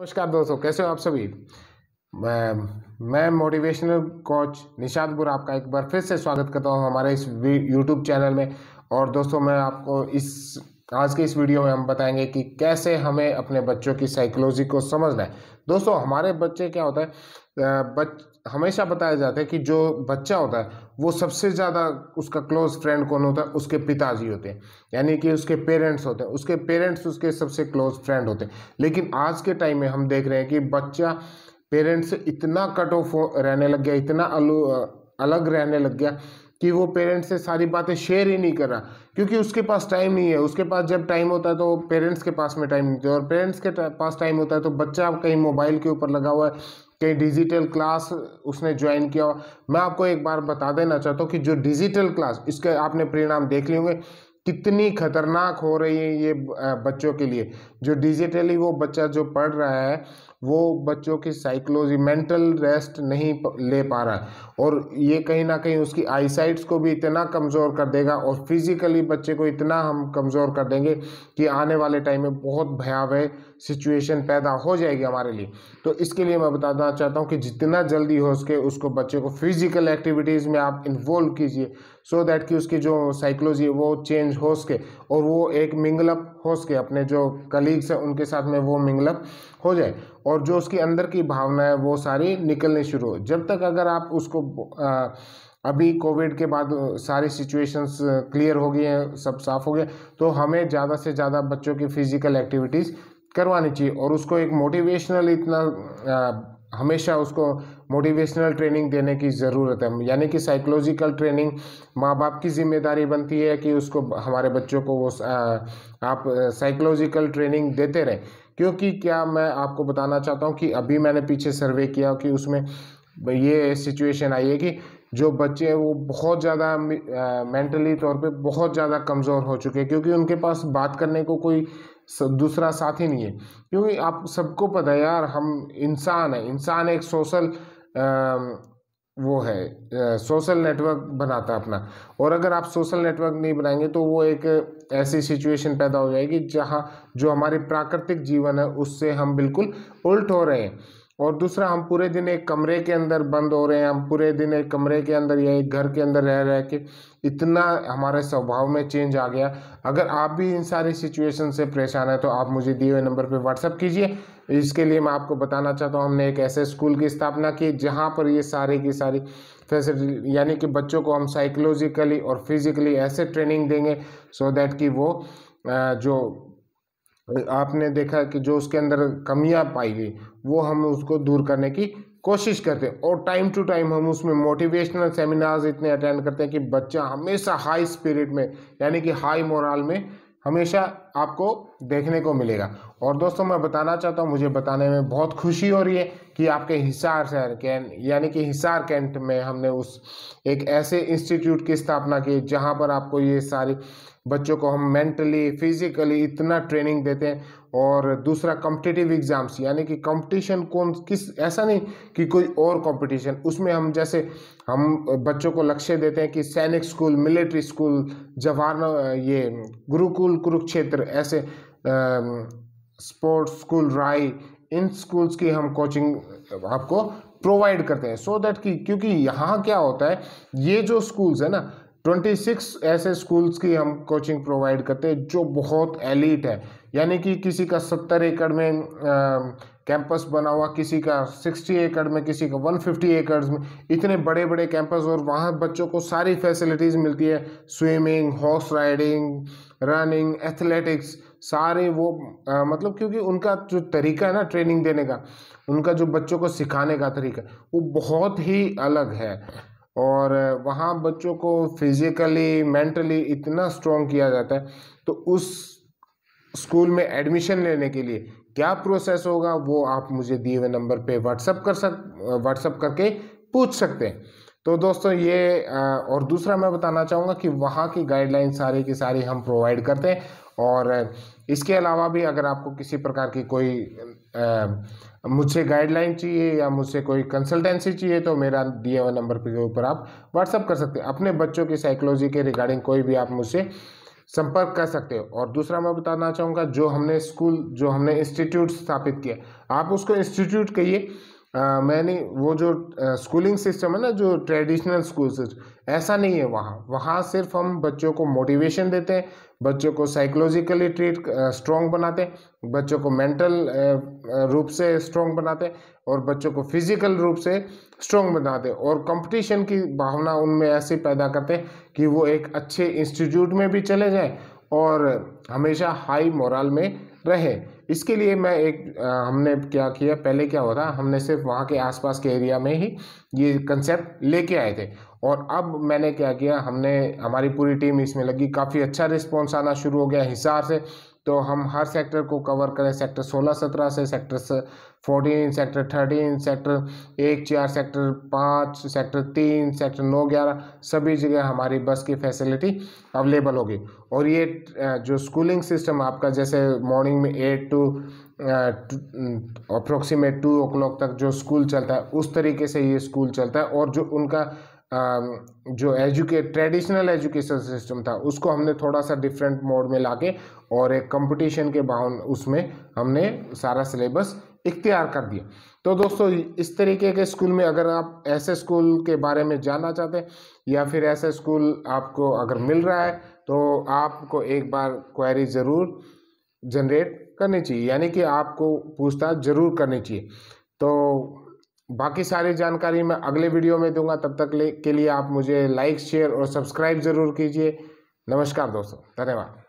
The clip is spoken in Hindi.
नमस्कार दोस्तों कैसे हो आप सभी मैं मैं मोटिवेशनल कोच निशाद बुरा आपका एक बार फिर से स्वागत करता हूं हमारे इस यूट्यूब चैनल में और दोस्तों मैं आपको इस आज के इस वीडियो में हम बताएंगे कि कैसे हमें अपने बच्चों की साइकोलॉजी को समझना है दोस्तों हमारे बच्चे क्या होता है बच हमेशा बताया जाता है कि जो बच्चा होता है वो सबसे ज़्यादा उसका क्लोज फ्रेंड कौन होता है उसके पिताजी होते हैं यानी कि उसके पेरेंट्स होते हैं उसके पेरेंट्स उसके सबसे क्लोज फ्रेंड होते हैं लेकिन आज के टाइम में हम देख रहे हैं कि बच्चा पेरेंट्स से इतना कट ऑफ रहने लग गया इतना अलग रहने लग गया कि वो पेरेंट्स से सारी बातें शेयर ही नहीं कर रहा क्योंकि उसके पास टाइम नहीं है उसके पास जब टाइम होता है तो पेरेंट्स के पास में टाइम नहीं होता और पेरेंट्स के पास टाइम होता है तो बच्चा कहीं मोबाइल के ऊपर लगा हुआ है कहीं डिजिटल क्लास उसने ज्वाइन किया मैं आपको एक बार बता देना चाहता हूँ कि जो डिजिटल क्लास इसके आपने परिणाम देख लिए होंगे कितनी खतरनाक हो रही है ये बच्चों के लिए जो डिजिटली वो बच्चा जो पढ़ रहा है वो बच्चों की साइकोलॉजी मेंटल रेस्ट नहीं ले पा रहा है और ये कहीं ना कहीं उसकी आईसाइट्स को भी इतना कमज़ोर कर देगा और फिजिकली बच्चे को इतना हम कमज़ोर कर देंगे कि आने वाले टाइम में बहुत भयावह सिचुएशन पैदा हो जाएगी हमारे लिए तो इसके लिए मैं बताना चाहता हूँ कि जितना जल्दी हो सके उसको बच्चे को फिजिकल एक्टिविटीज़ में आप इन्वॉल्व कीजिए सो so दैट कि उसकी जो साइकोलॉजी है वो चेंज हो सके और वो एक मिंगलअप हो सके अपने जो कलीग्स हैं उनके साथ में वो मिंगलअप हो जाए और जो उसके अंदर की भावना है वो सारी निकलनी शुरू हो जब तक अगर आप उसको आ, अभी कोविड के बाद सारी सिचुएशंस क्लियर हो गई हैं सब साफ हो गया तो हमें ज़्यादा से ज़्यादा बच्चों की फिज़िकल एक्टिविटीज़ करवानी चाहिए और उसको एक मोटिवेशनल इतना आ, हमेशा उसको मोटिवेशनल ट्रेनिंग देने की ज़रूरत है यानी कि साइकोलॉजिकल ट्रेनिंग माँ बाप की जिम्मेदारी बनती है कि उसको हमारे बच्चों को वो आप साइकोलॉजिकल ट्रेनिंग देते रहें क्योंकि क्या मैं आपको बताना चाहता हूँ कि अभी मैंने पीछे सर्वे किया कि उसमें ये सिचुएशन आई है कि जो बच्चे हैं वो बहुत ज़्यादा मेंटली तौर पे बहुत ज़्यादा कमज़ोर हो चुके हैं क्योंकि उनके पास बात करने को कोई दूसरा साथी नहीं है क्योंकि आप सबको पता है यार हम इंसान हैं इंसान एक सोशल वो है सोशल नेटवर्क बनाता है अपना और अगर आप सोशल नेटवर्क नहीं बनाएंगे तो वो एक ऐसी सिचुएशन पैदा हो जाएगी जहाँ जो हमारे प्राकृतिक जीवन है उससे हम बिल्कुल उल्ट हो रहे हैं और दूसरा हम पूरे दिन एक कमरे के अंदर बंद हो रहे हैं हम पूरे दिन एक कमरे के अंदर या एक घर के अंदर रह रह के इतना हमारे स्वभाव में चेंज आ गया अगर आप भी इन सारी सिचुएशन से परेशान हैं तो आप मुझे दिए हुए नंबर पर व्हाट्सअप कीजिए इसके लिए मैं आपको बताना चाहता हूँ हमने एक ऐसे स्कूल की स्थापना की जहाँ पर ये सारे की सारी फैसिलिटी यानी कि बच्चों को हम साइकोलॉजिकली और फिज़िकली ऐसे ट्रेनिंग देंगे सो so दैट कि वो जो आपने देखा कि जो उसके अंदर कमियां पाई गई वो हम उसको दूर करने की कोशिश करते हैं और टाइम टू टाइम हम उसमें मोटिवेशनल सेमिनार्स इतने अटेंड करते हैं कि बच्चा हमेशा हाई स्पिरिट में यानी कि हाई मोरल में हमेशा आपको देखने को मिलेगा और दोस्तों मैं बताना चाहता हूँ मुझे बताने में बहुत खुशी हो रही है कि आपके हिसार शहर कैन यानी कि हिसार कैंट में हमने उस एक ऐसे इंस्टीट्यूट की स्थापना की जहाँ पर आपको ये सारी बच्चों को हम मेंटली फिजिकली इतना ट्रेनिंग देते हैं और दूसरा कॉम्पिटेटिव एग्ज़ाम्स यानी कि कंपटीशन कौन किस ऐसा नहीं कि कोई और कंपटीशन उसमें हम जैसे हम बच्चों को लक्ष्य देते हैं कि सैनिक स्कूल मिलिट्री स्कूल जवाहर ये गुरुकुल कुरुक्षेत्र ऐसे स्पोर्ट्स स्कूल राय इन स्कूल्स की हम कोचिंग आपको प्रोवाइड करते हैं सो so दैट कि क्योंकि यहाँ क्या होता है ये जो स्कूल्स है ना 26 ऐसे स्कूल्स की हम कोचिंग प्रोवाइड करते हैं जो बहुत एलिट है यानी कि किसी का 70 एकड़ में कैंपस बना हुआ किसी का 60 एकड़ में किसी का 150 एकड़ में इतने बड़े बड़े कैंपस और वहाँ बच्चों को सारी फैसिलिटीज़ मिलती है swimming horse riding running athletics सारे वो आ, मतलब क्योंकि उनका जो तरीका है ना ट्रेनिंग देने का उनका जो बच्चों को सिखाने का तरीका वो बहुत ही अलग है और वहाँ बच्चों को फिजिकली मेंटली इतना स्ट्रॉन्ग किया जाता है तो उस स्कूल में एडमिशन लेने के लिए क्या प्रोसेस होगा वो आप मुझे दिए हुए नंबर पे व्हाट्सअप कर सक व्हाट्सअप करके पूछ सकते हैं तो दोस्तों ये और दूसरा मैं बताना चाहूँगा कि वहाँ की गाइडलाइन सारी की सारी हम प्रोवाइड करते हैं और इसके अलावा भी अगर आपको किसी प्रकार की कोई मुझसे गाइडलाइन चाहिए या मुझसे कोई कंसल्टेंसी चाहिए तो मेरा दिए हुआ नंबर के ऊपर आप व्हाट्सअप कर सकते हैं अपने बच्चों की साइकोलॉजी के रिगार्डिंग कोई भी आप मुझसे संपर्क कर सकते हो और दूसरा मैं बताना चाहूँगा जो हमने स्कूल जो हमने इंस्टीट्यूट स्थापित किया आप उसको इंस्टीट्यूट कहिए आ, मैंने वो जो आ, स्कूलिंग सिस्टम है ना जो ट्रेडिशनल स्कूल सिस्टम ऐसा नहीं है वहाँ वहाँ सिर्फ हम बच्चों को मोटिवेशन देते हैं बच्चों को साइकोलॉजिकली ट्रीट स्ट्रॉन्ग बनाते हैं बच्चों को मेंटल रूप से स्ट्रॉन्ग बनाते हैं और बच्चों को फिजिकल रूप से स्ट्रॉन्ग बनाते हैं और कंपटीशन की भावना उनमें ऐसी पैदा करते हैं कि वो एक अच्छे इंस्टीट्यूट में भी चले जाएँ और हमेशा हाई मोरल में रहे इसके लिए मैं एक आ, हमने क्या किया पहले क्या होता हमने सिर्फ वहाँ के आसपास के एरिया में ही ये कंसेप्ट लेके आए थे और अब मैंने क्या किया हमने हमारी पूरी टीम इसमें लगी काफ़ी अच्छा रिस्पॉन्स आना शुरू हो गया हिसार से तो हम हर सेक्टर को कवर करें सेक्टर सोलह सत्रह से sector fourteen sector thirteen sector एक चार सेक्टर पाँच सेक्टर तीन सेक्टर नौ ग्यारह सभी जगह हमारी बस की फैसिलिटी अवेलेबल होगी और ये जो स्कूलिंग सिस्टम आपका जैसे मॉर्निंग में eight to approximate two o'clock तक जो स्कूल चलता है उस तरीके से ये स्कूल चलता है और जो उनका जो एजुकेट ट्रेडिशनल एजुकेशन सिस्टम था उसको हमने थोड़ा सा डिफरेंट मोड में लाके और एक कंपटीशन के बाहन उसमें हमने सारा सिलेबस इख्तियार कर दिया तो दोस्तों इस तरीके के स्कूल में अगर आप ऐसे स्कूल के बारे में जानना चाहते हैं या फिर ऐसे स्कूल आपको अगर मिल रहा है तो आपको एक बार क्वेरी ज़रूर जनरेट करनी चाहिए यानी कि आपको पूछताछ ज़रूर करनी चाहिए तो बाकी सारी जानकारी मैं अगले वीडियो में दूंगा तब तक ले के लिए आप मुझे लाइक शेयर और सब्सक्राइब ज़रूर कीजिए नमस्कार दोस्तों धन्यवाद